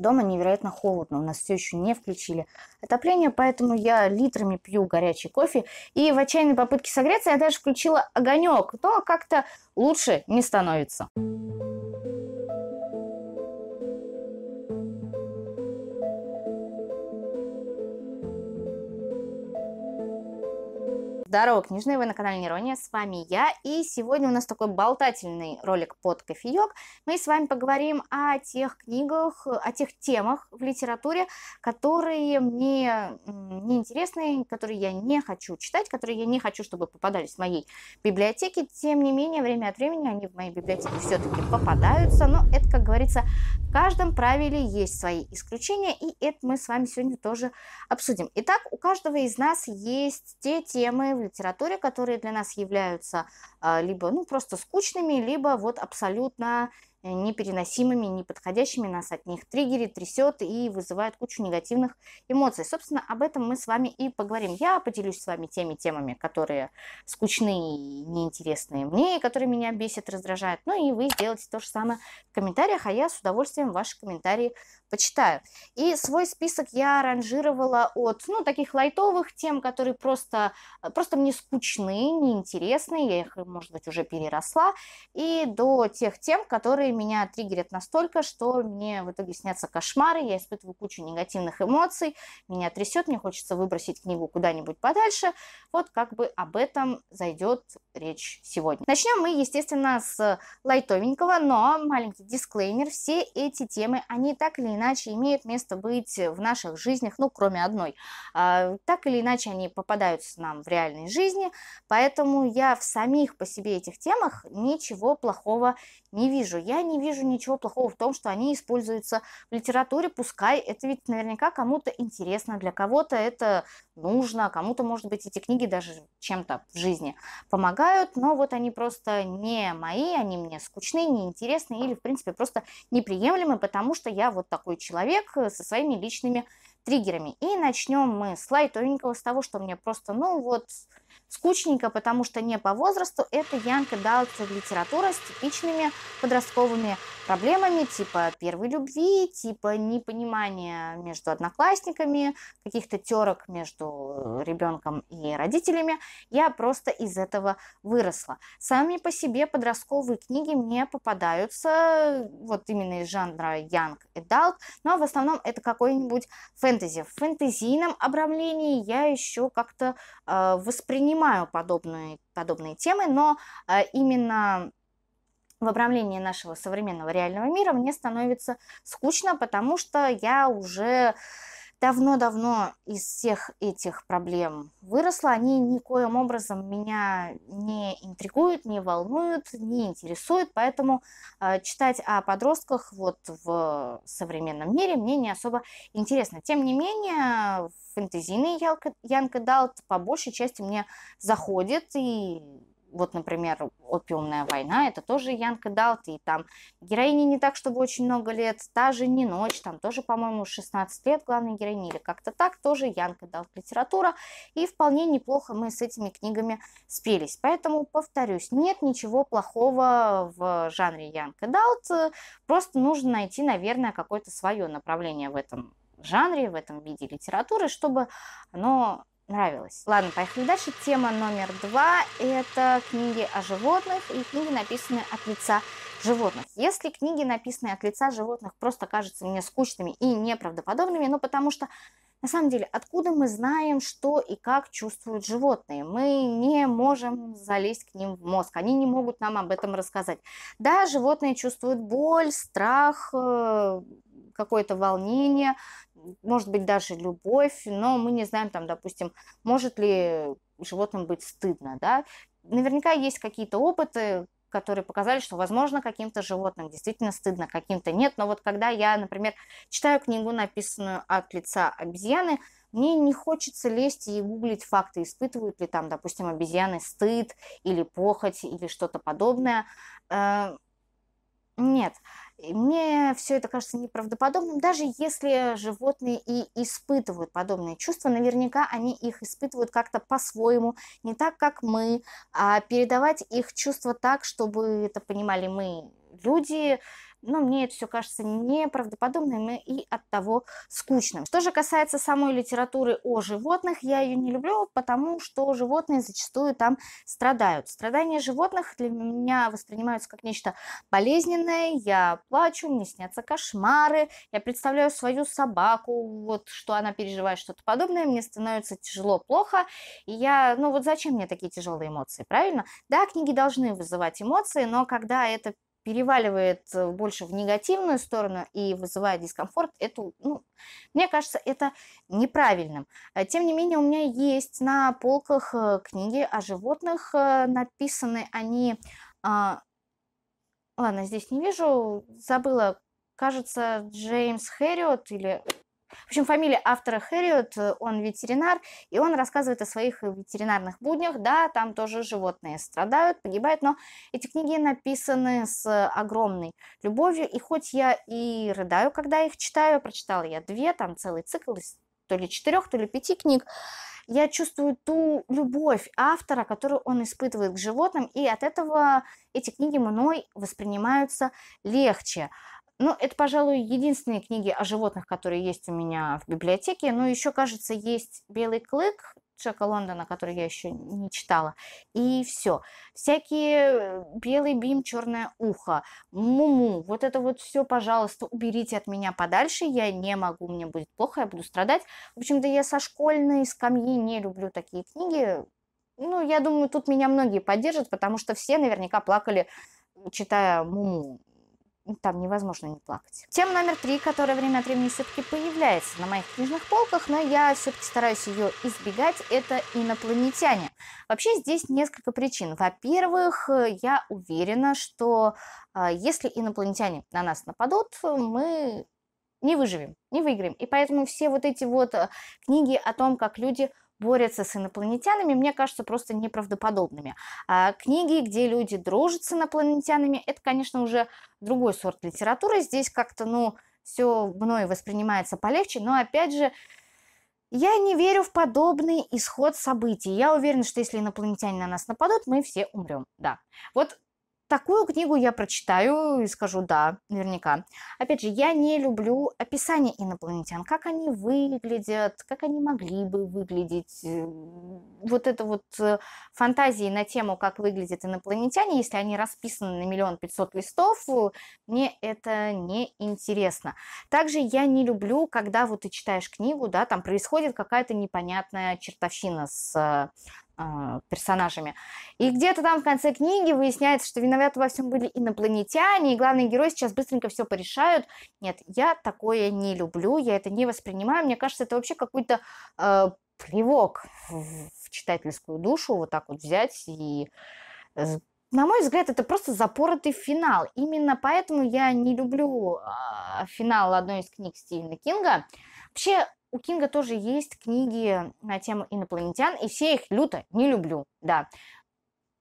Дома невероятно холодно, у нас все еще не включили отопление, поэтому я литрами пью горячий кофе. И в отчаянной попытке согреться я даже включила огонек, то как-то лучше не становится. Здорово, книжные, вы на канале Нерония, с вами я, и сегодня у нас такой болтательный ролик под кофеек. Мы с вами поговорим о тех книгах, о тех темах в литературе, которые мне не которые я не хочу читать, которые я не хочу, чтобы попадались в моей библиотеке. Тем не менее, время от времени они в моей библиотеке все-таки попадаются, но это, как говорится, в каждом правиле есть свои исключения, и это мы с вами сегодня тоже обсудим. Итак, у каждого из нас есть те темы, литературе, которые для нас являются а, либо ну, просто скучными, либо вот абсолютно Э, непереносимыми, неподходящими, нас от них триггеры трясет и вызывает кучу негативных эмоций. Собственно, об этом мы с вами и поговорим. Я поделюсь с вами теми темами, которые скучные и неинтересные мне, и которые меня бесят, раздражают. Ну и вы сделайте то же самое в комментариях, а я с удовольствием ваши комментарии почитаю. И свой список я ранжировала от, ну, таких лайтовых тем, которые просто, просто мне скучны, неинтересны, я их, может быть, уже переросла, и до тех тем, которые которые меня триггерят настолько, что мне в итоге снятся кошмары, я испытываю кучу негативных эмоций, меня трясет, мне хочется выбросить книгу куда-нибудь подальше. Вот как бы об этом зайдет речь сегодня. Начнем мы, естественно, с лайтовенького, но маленький дисклеймер, все эти темы, они так или иначе имеют место быть в наших жизнях, ну, кроме одной. А, так или иначе они попадаются нам в реальной жизни, поэтому я в самих по себе этих темах ничего плохого не вижу. Я не вижу ничего плохого в том, что они используются в литературе, пускай это ведь наверняка кому-то интересно, для кого-то это нужно, кому-то, может быть, эти книги даже чем-то в жизни помогают, но вот они просто не мои, они мне скучны, неинтересны или, в принципе, просто неприемлемы, потому что я вот такой человек э, со своими личными триггерами. И начнем мы с лайтовенького, с того, что мне просто, ну вот, Скучненько, потому что не по возрасту, это Янка Даутсер литература с типичными подростковыми проблемами типа первой любви, типа непонимания между одноклассниками, каких-то терок между э, ребенком и родителями. Я просто из этого выросла. Сами по себе подростковые книги мне попадаются вот именно из жанра Young Adult, но в основном это какой-нибудь фэнтези. В фэнтезийном обрамлении я еще как-то Э, воспринимаю подобные, подобные темы, но э, именно в обрамлении нашего современного реального мира мне становится скучно, потому что я уже давно-давно из всех этих проблем выросла, они никоим образом меня не интригуют, не волнуют, не интересуют, поэтому э, читать о подростках вот в современном мире мне не особо интересно. Тем не менее, фэнтезийный Янг Далт по большей части мне заходит и вот, например, «Опиумная война», это тоже Янка Далт и там героине не так, чтобы очень много лет, та же «Не ночь», там тоже, по-моему, 16 лет главной героини, или как-то так, тоже Янка Далт литература, и вполне неплохо мы с этими книгами спелись. Поэтому, повторюсь, нет ничего плохого в жанре Янка Далт, просто нужно найти, наверное, какое-то свое направление в этом жанре, в этом виде литературы, чтобы оно нравилось. Ладно, поехали дальше. Тема номер два – это книги о животных и книги, написанные от лица животных. Если книги, написанные от лица животных, просто кажутся мне скучными и неправдоподобными, ну потому что на самом деле, откуда мы знаем, что и как чувствуют животные? Мы не можем залезть к ним в мозг, они не могут нам об этом рассказать. Да, животные чувствуют боль, страх, э, какое-то волнение, может быть, даже любовь, но мы не знаем, там, допустим, может ли животным быть стыдно, да. Наверняка есть какие-то опыты, которые показали, что, возможно, каким-то животным действительно стыдно, каким-то нет. Но вот когда я, например, читаю книгу, написанную от лица обезьяны, мне не хочется лезть и гуглить факты, испытывают ли там, допустим, обезьяны стыд или похоть или что-то подобное. Э, нет, и мне все это кажется неправдоподобным, даже если животные и испытывают подобные чувства, наверняка они их испытывают как-то по-своему, не так, как мы, а передавать их чувства так, чтобы это понимали мы, люди, но мне это все кажется неправдоподобным и от того скучным. Что же касается самой литературы о животных, я ее не люблю, потому что животные зачастую там страдают. Страдания животных для меня воспринимаются как нечто болезненное, я плачу, мне снятся кошмары, я представляю свою собаку, вот что она переживает, что-то подобное, мне становится тяжело, плохо, и я, ну вот зачем мне такие тяжелые эмоции, правильно? Да, книги должны вызывать эмоции, но когда это переваливает э, больше в негативную сторону и вызывает дискомфорт, это, ну, мне кажется, это неправильным. Э, тем не менее, у меня есть на полках э, книги о животных, написаны они... А, ладно, здесь не вижу, забыла, кажется, Джеймс Хэриот или в общем, фамилия автора Хэриот, э, он ветеринар, и он рассказывает о своих э, ветеринарных буднях. Да, там тоже животные страдают, погибают, но эти книги написаны с э, огромной любовью. И хоть я и рыдаю, когда их читаю, прочитала я две, там целый цикл из то ли четырех, то ли пяти книг, я чувствую ту любовь автора, которую он испытывает к животным, и от этого эти книги мной воспринимаются легче. Ну, это, пожалуй, единственные книги о животных, которые есть у меня в библиотеке. Но еще, кажется, есть «Белый клык» Джека Лондона, который я еще не читала. И все. Всякие э, «Белый бим», «Черное ухо», «Муму». Вот это вот все, пожалуйста, уберите от меня подальше. Я не могу, мне будет плохо, я буду страдать. В общем-то, я со школьной скамьи не люблю такие книги. Ну, я думаю, тут меня многие поддержат, потому что все наверняка плакали, читая «Муму» там невозможно не плакать. Тема номер три, которая время от времени все-таки появляется на моих книжных полках, но я все-таки стараюсь ее избегать, это инопланетяне. Вообще здесь несколько причин. Во-первых, я уверена, что а, если инопланетяне на нас нападут, мы не выживем, не выиграем. И поэтому все вот эти вот э, книги о том, как люди борются с инопланетянами, мне кажется, просто неправдоподобными. А книги, где люди дружат с инопланетянами, это, конечно, уже другой сорт литературы. Здесь как-то, ну, все мной воспринимается полегче, но, опять же, я не верю в подобный исход событий. Я уверена, что если инопланетяне на нас нападут, мы все умрем. Да. Вот Такую книгу я прочитаю и скажу «да», наверняка. Опять же, я не люблю описание инопланетян, как они выглядят, как они могли бы выглядеть. Э, вот это вот э, фантазии на тему, как выглядят инопланетяне, если они расписаны на миллион пятьсот листов, э, мне это не интересно. Также я не люблю, когда вот ты читаешь книгу, да, там происходит какая-то непонятная чертовщина с а, персонажами. И где-то там в конце книги выясняется, что виноваты во всем были инопланетяне, и главный герой сейчас быстренько все порешают. Нет, я такое не люблю, я это не воспринимаю. Мне кажется, это вообще какой-то э, плевок в читательскую душу, вот так вот взять и... На мой взгляд, это просто запоротый финал. Именно поэтому я не люблю э, финал одной из книг Стивена Кинга. Вообще, у Кинга тоже есть книги на тему инопланетян, и все их люто не люблю, да.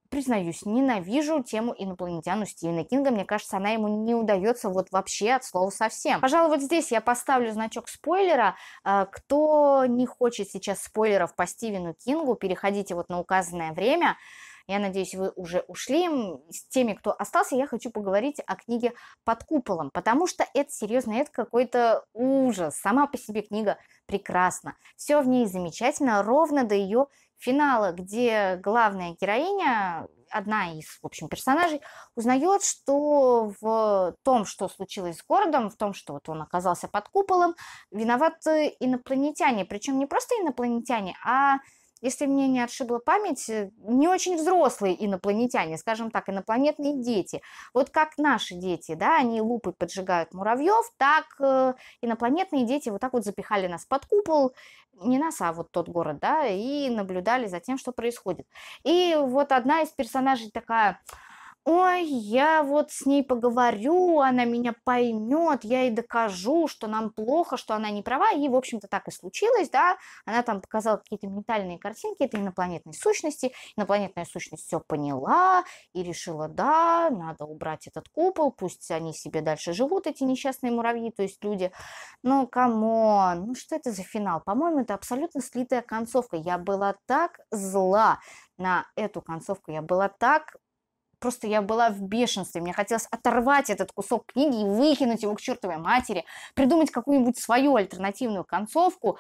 Признаюсь, ненавижу тему инопланетян у Стивена Кинга. Мне кажется, она ему не удается вот вообще от слова совсем. Пожалуй, вот здесь я поставлю значок спойлера. А, кто не хочет сейчас спойлеров по Стивену Кингу, переходите вот на указанное время. Я надеюсь, вы уже ушли. С теми, кто остался, я хочу поговорить о книге «Под куполом», потому что это серьезно, это какой-то ужас. Сама по себе книга прекрасна. Все в ней замечательно, ровно до ее финала, где главная героиня, одна из, в общем, персонажей, узнает, что в том, что случилось с городом, в том, что вот он оказался под куполом, виноваты инопланетяне. Причем не просто инопланетяне, а если мне не отшибла память, э, не очень взрослые инопланетяне, скажем так, инопланетные дети. Вот как наши дети, да, они лупы поджигают муравьев, так э, инопланетные дети вот так вот запихали нас под купол, не нас, а вот тот город, да, и наблюдали за тем, что происходит. И вот одна из персонажей такая ой, я вот с ней поговорю, она меня поймет, я ей докажу, что нам плохо, что она не права. И, в общем-то, так и случилось, да. Она там показала какие-то ментальные картинки этой инопланетной сущности. Инопланетная сущность все поняла и решила, да, надо убрать этот купол, пусть они себе дальше живут, эти несчастные муравьи, то есть люди. Ну, камон, ну что это за финал? По-моему, это абсолютно слитая концовка. Я была так зла на эту концовку, я была так просто я была в бешенстве. Мне хотелось оторвать этот кусок книги и выкинуть его к чертовой матери, придумать какую-нибудь свою альтернативную концовку.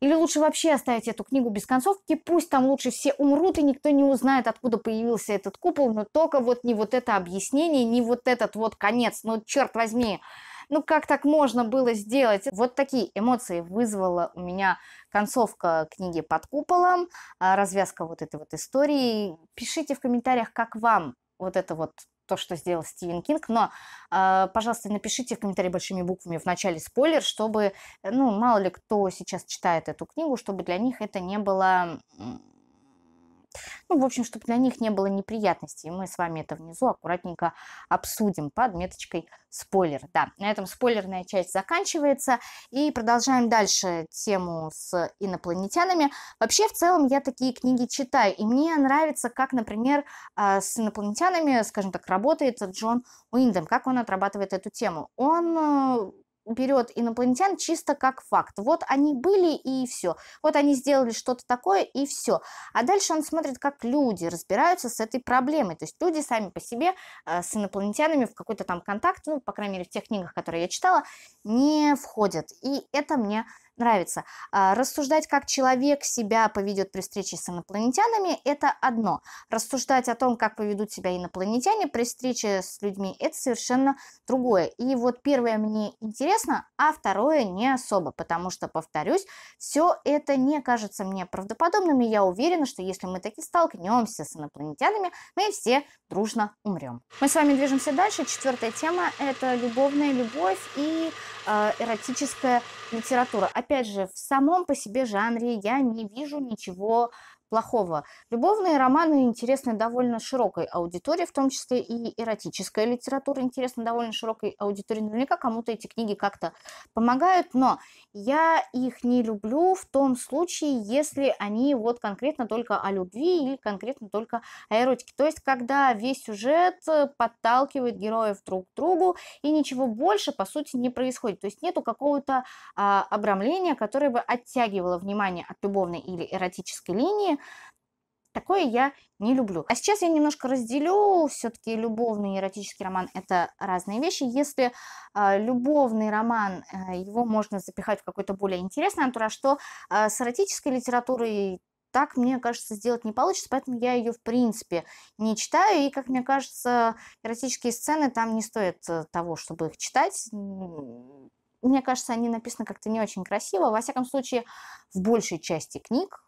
Или лучше вообще оставить эту книгу без концовки, пусть там лучше все умрут, и никто не узнает, откуда появился этот купол, но только вот не вот это объяснение, не вот этот вот конец. Ну, черт возьми, ну как так можно было сделать? Вот такие эмоции вызвала у меня концовка книги «Под куполом», а, развязка вот этой вот истории. Пишите в комментариях, как вам вот это вот то, что сделал Стивен Кинг, но, э, пожалуйста, напишите в комментарии большими буквами в начале спойлер, чтобы, э, ну, мало ли кто сейчас читает эту книгу, чтобы для них это не было ну, в общем, чтобы для них не было неприятностей. Мы с вами это внизу аккуратненько обсудим под меточкой спойлер. Да, на этом спойлерная часть заканчивается. И продолжаем дальше тему с инопланетянами. Вообще, в целом, я такие книги читаю. И мне нравится, как, например, а, с инопланетянами, скажем так, работает Джон Уиндом, как он отрабатывает эту тему. Он э, берет инопланетян чисто как факт. Вот они были и все. Вот они сделали что-то такое и все. А дальше он смотрит, как люди разбираются с этой проблемой. То есть люди сами по себе э, с инопланетянами в какой-то там контакт, ну, по крайней мере, в тех книгах, которые я читала, не входят. И это мне нравится. А, рассуждать, как человек себя поведет при встрече с инопланетянами, это одно. Рассуждать о том, как поведут себя инопланетяне при встрече с людьми, это совершенно другое. И вот первое мне интересно, а второе не особо, потому что, повторюсь, все это не кажется мне правдоподобным, и я уверена, что если мы таки столкнемся с инопланетянами, мы все дружно умрем. Мы с вами движемся дальше. Четвертая тема – это любовная любовь и Э, эротическая литература. Опять же, в самом по себе жанре я не вижу ничего плохого. Любовные романы интересны довольно широкой аудитории, в том числе и эротическая литература интересна довольно широкой аудитории. Наверняка кому-то эти книги как-то помогают, но я их не люблю в том случае, если они вот конкретно только о любви или конкретно только о эротике. То есть, когда весь сюжет подталкивает героев друг к другу и ничего больше, по сути, не происходит. То есть, нету какого-то а, обрамления, которое бы оттягивало внимание от любовной или эротической линии, Такое я не люблю. А сейчас я немножко разделю, все-таки любовный и эротический роман это разные вещи. Если э, любовный роман, э, его можно запихать в какой-то более интересный антураж, что э, а, с эротической литературой так, мне кажется, сделать не получится, поэтому я ее, в принципе, не читаю. И, как мне кажется, эротические сцены там не стоят э, того, чтобы их читать. Мне кажется, они написаны как-то не очень красиво. Во всяком случае, в большей части книг,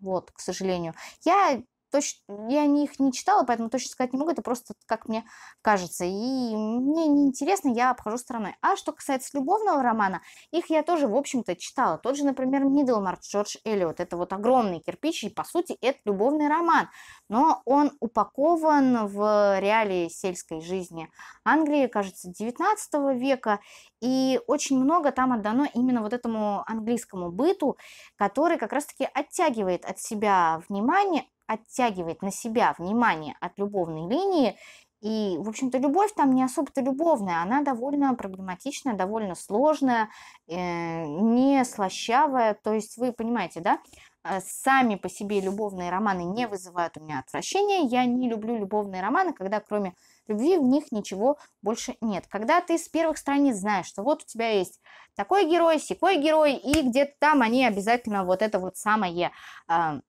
вот, к сожалению. Я точно, я не, их не читала, поэтому точно сказать не могу, это просто как мне кажется. И мне неинтересно, я обхожу стороной. А что касается любовного романа, их я тоже, в общем-то, читала. Тот же, например, Миддлмарк Джордж Эллиот. Это вот огромный кирпич, и, по сути, это любовный роман. Но он упакован в реалии сельской жизни Англии, кажется, 19 века, и очень много там отдано именно вот этому английскому быту, который как раз-таки оттягивает от себя внимание, оттягивает на себя внимание от любовной линии, и, в общем-то, любовь там не особо-то любовная, она довольно проблематичная, довольно сложная, э, не слащавая. То есть вы понимаете, да, э, сами по себе любовные романы не вызывают у меня отвращения. Я не люблю любовные романы, когда кроме любви в них ничего больше нет. Когда ты с первых страниц знаешь, что вот у тебя есть такой герой, секой герой, и где-то там они обязательно вот это вот самое э,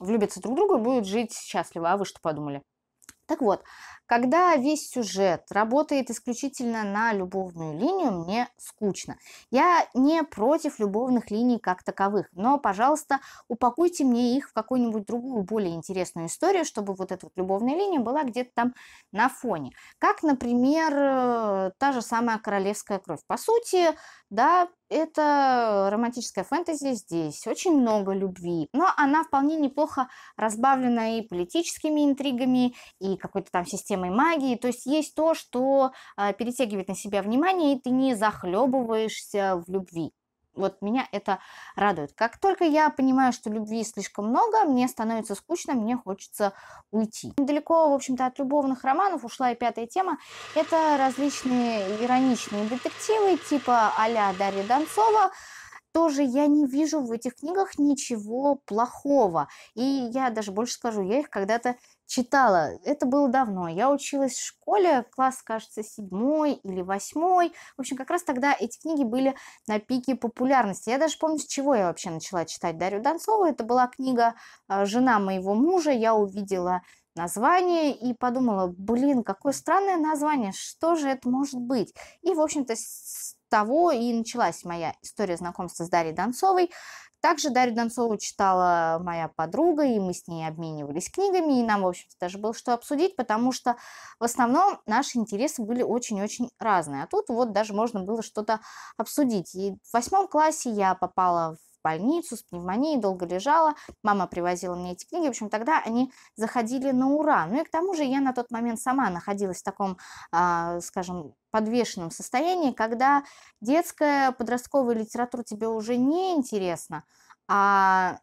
влюбятся друг в друга и будут жить счастливо. А вы что подумали? Так вот, когда весь сюжет работает исключительно на любовную линию, мне скучно. Я не против любовных линий как таковых, но, пожалуйста, упакуйте мне их в какую-нибудь другую, более интересную историю, чтобы вот эта вот любовная линия была где-то там на фоне. Как, например, э, та же самая «Королевская кровь». По сути, да, это романтическая фэнтези здесь. Очень много любви. Но она вполне неплохо разбавлена и политическими интригами, и какой-то там системой воображаемой магии. То есть есть то, что а, перетягивает на себя внимание, и ты не захлебываешься в любви. Вот меня это радует. Как только я понимаю, что любви слишком много, мне становится скучно, мне хочется уйти. Далеко, в общем-то, от любовных романов ушла и пятая тема. Это различные ироничные детективы типа а-ля Дарья Донцова, тоже я не вижу в этих книгах ничего плохого. И я даже больше скажу, я их когда-то читала. Это было давно. Я училась в школе, класс, кажется, седьмой или восьмой. В общем, как раз тогда эти книги были на пике популярности. Я даже помню, с чего я вообще начала читать Дарью Донцову. Это была книга а, «Жена моего мужа». Я увидела название и подумала, блин, какое странное название, что же это может быть? И, в общем-то, с того и началась моя история знакомства с Дарьей Донцовой. Также Дарью Донцову читала моя подруга, и мы с ней обменивались книгами, и нам, в общем-то, даже было что обсудить, потому что в основном наши интересы были очень-очень разные. А тут вот даже можно было что-то обсудить. И в восьмом классе я попала в больницу с пневмонией, долго лежала, мама привозила мне эти книги, в общем, тогда они заходили на ура. Ну и к тому же я на тот момент сама находилась в таком, а, скажем, подвешенном состоянии, когда детская подростковая литература тебе уже не интересна, а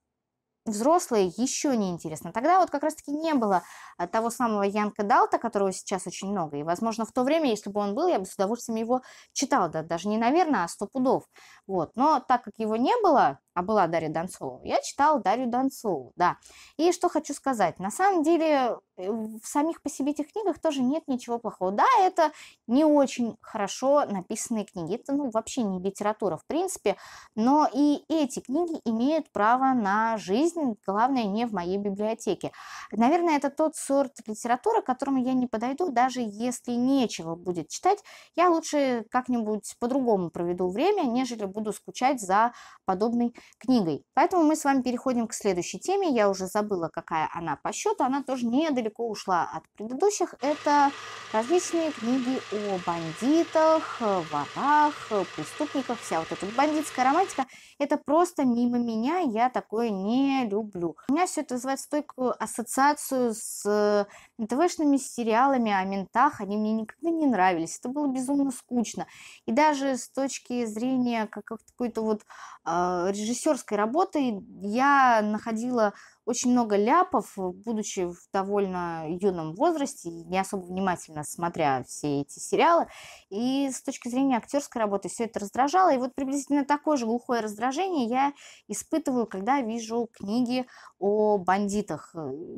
взрослые еще не интересно. Тогда вот как раз-таки не было а, того самого Янка Далта, которого сейчас очень много. И, возможно, в то время, если бы он был, я бы с удовольствием его читала. Да, даже не, наверное, а сто пудов. Вот. Но так как его не было, а была Дарья Донцова. Я читала Дарью Донцову, да. И что хочу сказать, на самом деле э, в самих по себе этих книгах тоже нет ничего плохого. Да, это не очень хорошо написанные книги, это ну, вообще не литература в принципе, но и эти книги имеют право на жизнь, главное, не в моей библиотеке. Наверное, это тот сорт литературы, к которому я не подойду, даже если нечего будет читать. Я лучше как-нибудь по-другому проведу время, нежели буду скучать за подобной книгой. Поэтому мы с вами переходим к следующей теме. Я уже забыла, какая она по счету. Она тоже недалеко ушла от предыдущих. Это различные книги о бандитах, ворах, преступниках. Вся вот эта бандитская романтика. Это просто мимо меня. Я такое не люблю. У меня все это вызывает стойкую ассоциацию с НТВшными сериалами о ментах. Они мне никогда не нравились. Это было безумно скучно. И даже с точки зрения как какой-то вот э, режиссера режиссерской работой я находила очень много ляпов, будучи в довольно юном возрасте, не особо внимательно смотря все эти сериалы. И с точки зрения актерской работы все это раздражало. И вот приблизительно такое же глухое раздражение я испытываю, когда вижу книги о бандитах.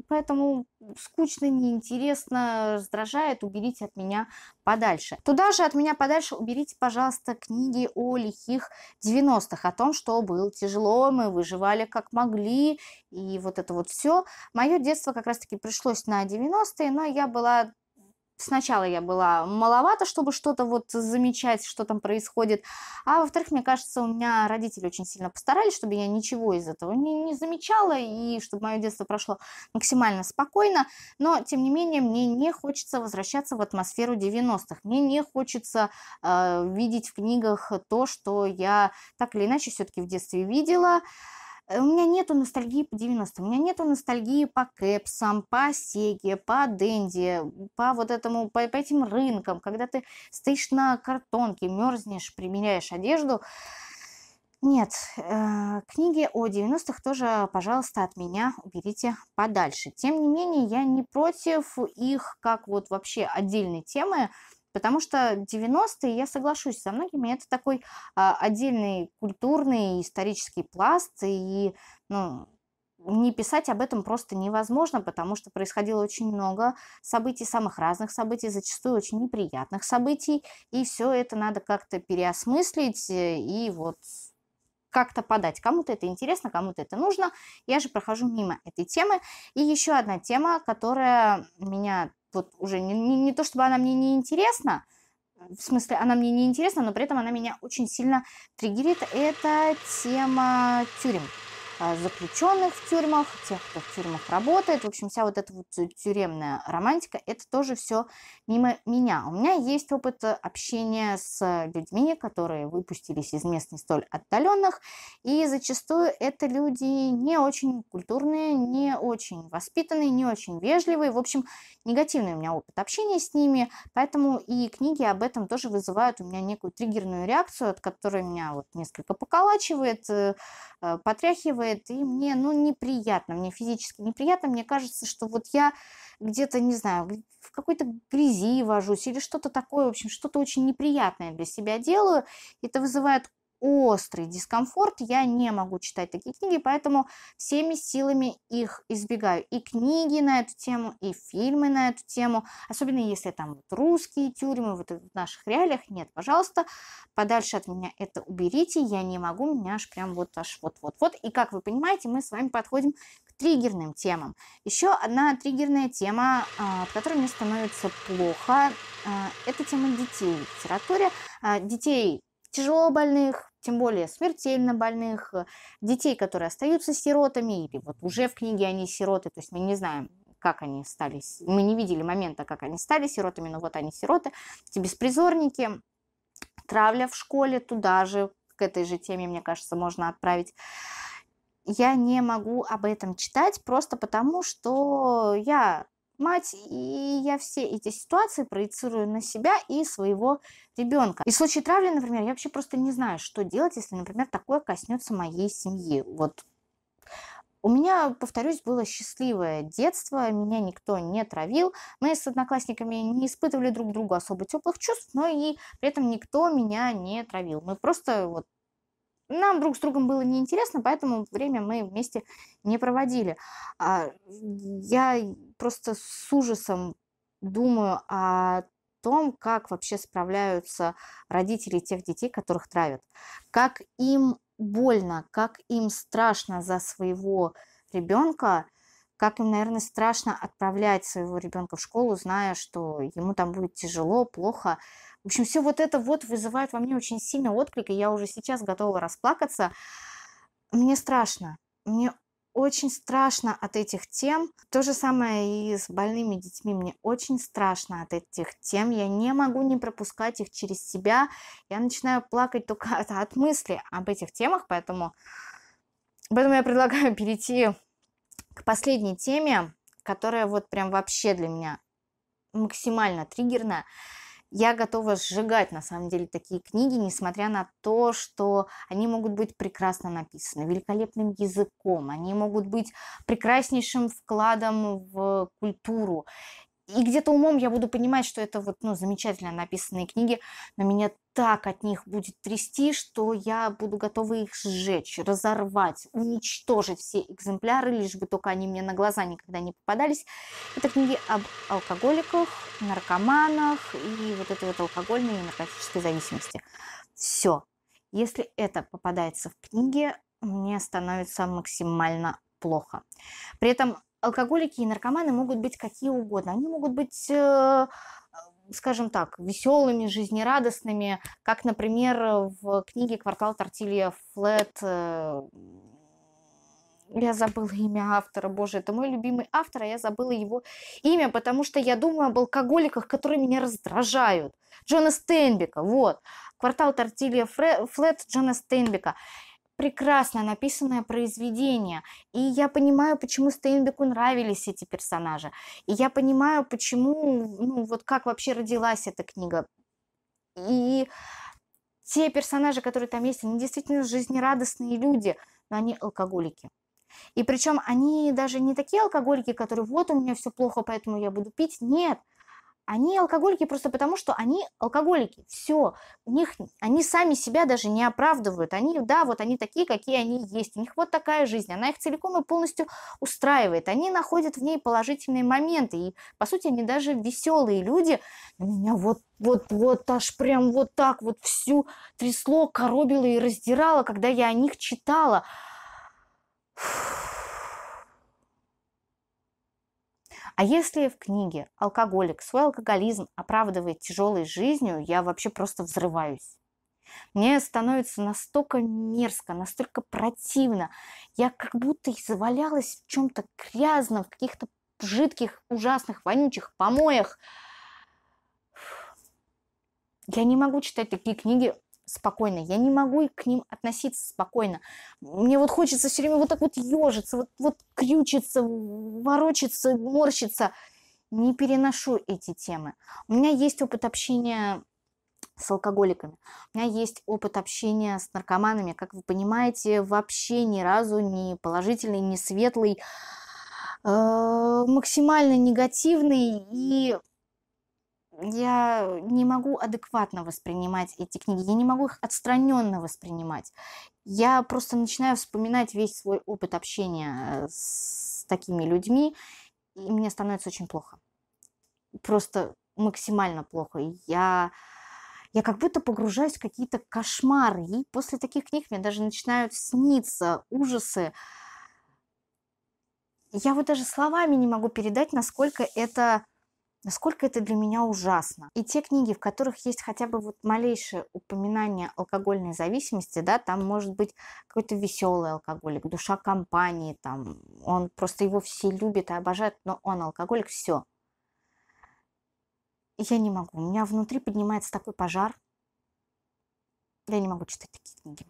Поэтому скучно, неинтересно, раздражает. Уберите от меня подальше. Туда же от меня подальше уберите, пожалуйста, книги о лихих 90-х, о том, что было тяжело, мы выживали как могли, и вот это вот все. Мое детство как раз-таки пришлось на 90-е, но я была сначала я была маловато, чтобы что-то вот замечать, что там происходит. А во-вторых, мне кажется, у меня родители очень сильно постарались, чтобы я ничего из этого не, не замечала, и чтобы мое детство прошло максимально спокойно. Но, тем не менее, мне не хочется возвращаться в атмосферу 90-х. Мне не хочется э, видеть в книгах то, что я так или иначе все-таки в детстве видела. У меня нету ностальгии по 90 у меня нету ностальгии по кэпсам, по сеге, по денди, по вот этому, по, по этим рынкам, когда ты стоишь на картонке, мерзнешь, применяешь одежду. Нет, э, книги о 90-х тоже, пожалуйста, от меня уберите подальше. Тем не менее, я не против их как вот вообще отдельной темы, Потому что 90-е, я соглашусь со многими, это такой а, отдельный культурный исторический пласт, и ну, не писать об этом просто невозможно, потому что происходило очень много событий, самых разных событий, зачастую очень неприятных событий, и все это надо как-то переосмыслить э, и вот как-то подать. Кому-то это интересно, кому-то это нужно. Я же прохожу мимо этой темы. И еще одна тема, которая меня вот уже не, не, не то, чтобы она мне не интересна, в смысле, она мне не интересна, но при этом она меня очень сильно триггерит. Это тема тюрем. А, заключенных в тюрьмах, тех, кто в тюрьмах работает. В общем, вся вот эта вот тюремная романтика, это тоже все мимо меня. У меня есть опыт э, общения с э, людьми, которые выпустились из мест не столь отдаленных, и зачастую это люди не очень культурные, не очень воспитанные, не очень вежливые. В общем, негативный у меня опыт общения с ними, поэтому и книги об этом тоже вызывают у меня некую триггерную реакцию, от которой меня вот несколько поколачивает, э, потряхивает, расстраивает, и мне, ну, неприятно, мне физически неприятно, мне кажется, что вот я где-то, не знаю, в какой-то грязи вожусь или что-то такое, в общем, что-то очень неприятное для себя делаю, и это вызывает острый дискомфорт, я не могу читать такие книги, поэтому всеми силами их избегаю. И книги на эту тему, и фильмы на эту тему, особенно если там вот русские тюрьмы, вот в наших реалиях, нет, пожалуйста, подальше от меня это уберите, я не могу, меня аж прям вот аж вот-вот-вот. И как вы понимаете, мы с вами подходим к триггерным темам. Еще одна триггерная тема, от а, которой мне становится плохо, а, это тема детей в литературе. А, детей тяжело больных, тем более смертельно больных, э, детей, которые остаются сиротами, или вот уже в книге они сироты, то есть мы не знаем, как они стали, мы не видели момента, как они стали сиротами, но вот они сироты, эти беспризорники, травля в школе, туда же, к этой же теме, мне кажется, можно отправить. Я не могу об этом читать просто потому, что я мать, и я все эти ситуации проецирую на себя и своего ребенка. И в случае травли, например, я вообще просто не знаю, что делать, если, например, такое коснется моей семьи. Вот у меня, повторюсь, было счастливое детство, меня никто не травил, мы с одноклассниками не испытывали друг другу особо теплых чувств, но и при этом никто меня не травил. Мы просто вот нам друг с другом было неинтересно, поэтому время мы вместе не проводили. А, я просто с ужасом думаю о том, как вообще справляются родители тех детей, которых травят. Как им больно, как им страшно за своего ребенка, как им, наверное, страшно отправлять своего ребенка в школу, зная, что ему там будет тяжело, плохо. В общем, все вот это вот вызывает во мне очень сильный отклик, и я уже сейчас готова расплакаться. Мне страшно. Мне очень страшно от этих тем. То же самое и с больными детьми. Мне очень страшно от этих тем. Я не могу не пропускать их через себя. Я начинаю плакать только от, от мысли об этих темах, поэтому, поэтому я предлагаю перейти к последней теме, которая вот прям вообще для меня максимально триггерная. Я готова сжигать, на самом деле, такие книги, несмотря на то, что они могут быть прекрасно написаны, великолепным языком, они могут быть прекраснейшим вкладом в культуру и где-то умом я буду понимать, что это вот, ну, замечательно написанные книги, но меня так от них будет трясти, что я буду готова их сжечь, разорвать, уничтожить все экземпляры, лишь бы только они мне на глаза никогда не попадались. Это книги об алкоголиках, наркоманах и вот этой вот алкогольной и наркотической зависимости. Все. Если это попадается в книге, мне становится максимально плохо. При этом алкоголики и наркоманы могут быть какие угодно. Они могут быть э, скажем так, веселыми, жизнерадостными, как, например, в книге «Квартал Тортилья Флет» э, я забыла имя автора, боже, это мой любимый автор, а я забыла его имя, потому что я думаю об алкоголиках, которые меня раздражают. Джона Стейнбека, вот. «Квартал Тортилья Флет» Джона Стейнбека прекрасно написанное произведение. И я понимаю, почему Стейнбеку нравились эти персонажи. И я понимаю, почему, ну, вот как вообще родилась эта книга. И те персонажи, которые там есть, они действительно жизнерадостные люди, но они алкоголики. И причем они даже не такие алкоголики, которые вот у меня все плохо, поэтому я буду пить. Нет, они алкоголики просто потому, что они алкоголики. Все. У них, они сами себя даже не оправдывают. Они, да, вот они такие, какие они есть. У них вот такая жизнь. Она их целиком и полностью устраивает. Они находят в ней положительные моменты. И, по сути, они даже веселые люди. Меня вот вот, вот аж прям вот так вот всю трясло, коробило и раздирало, когда я о них читала. Фух. А если в книге алкоголик свой алкоголизм оправдывает тяжелой жизнью, я вообще просто взрываюсь. Мне становится настолько мерзко, настолько противно. Я как будто завалялась в чем-то грязном, в каких-то жидких, ужасных, вонючих помоях. Я не могу читать такие книги спокойно, я не могу к ним относиться спокойно. Мне вот хочется все время вот так вот ежиться, вот, вот крючиться, ворочиться, морщиться. Не переношу эти темы. У меня есть опыт общения с алкоголиками. У меня есть опыт общения с наркоманами. Как вы понимаете, вообще ни разу не положительный, не светлый э, максимально негативный и я не могу адекватно воспринимать эти книги, я не могу их отстраненно воспринимать. Я просто начинаю вспоминать весь свой опыт общения э, с такими людьми, и мне становится очень плохо. Просто максимально плохо. Я, я как будто погружаюсь в какие-то кошмары. И после таких книг мне даже начинают сниться ужасы. Я вот даже словами не могу передать, насколько это Насколько это для меня ужасно. И те книги, в которых есть хотя бы вот малейшее упоминание алкогольной зависимости, да, там может быть какой-то веселый алкоголик, душа компании, там, он просто его все любит и обожает, но он алкоголик, все. Я не могу. У меня внутри поднимается такой пожар. Я не могу читать такие книги.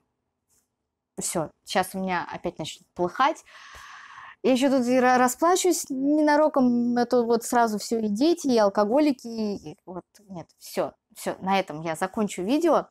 Все, сейчас у меня опять начнет плыхать. Я еще тут и расплачусь ненароком, а то вот сразу все и дети, и алкоголики, и вот нет, все, все, на этом я закончу видео.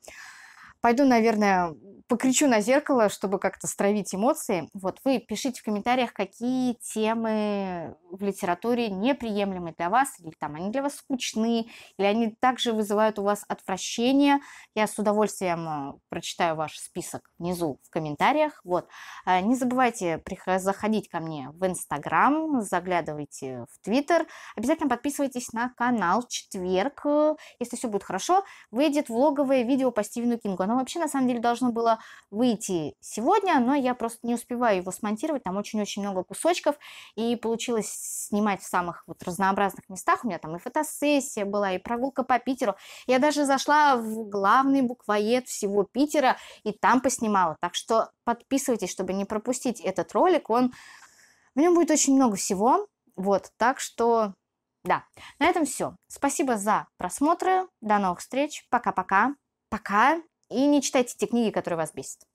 Пойду, наверное, покричу на зеркало, чтобы как-то стравить эмоции. Вот вы пишите в комментариях, какие темы в литературе неприемлемы для вас, или там они для вас скучны, или они также вызывают у вас отвращение. Я с удовольствием э, прочитаю ваш список внизу в комментариях. Вот. А, не забывайте заходить ко мне в Инстаграм, заглядывайте в Твиттер. Обязательно подписывайтесь на канал четверг. Э, если все будет хорошо, выйдет влоговое видео по Стивену Кингу. Оно вообще на самом деле должно было выйти сегодня, но я просто не успеваю его смонтировать, там очень-очень много кусочков, и получилось снимать в самых вот разнообразных местах, у меня там и фотосессия была, и прогулка по Питеру, я даже зашла в главный буквоед всего Питера и там поснимала, так что подписывайтесь, чтобы не пропустить этот ролик, он в нем будет очень много всего, вот, так что да, на этом все. Спасибо за просмотры. До новых встреч. Пока-пока. Пока. -пока. Пока и не читайте те книги, которые вас бесят.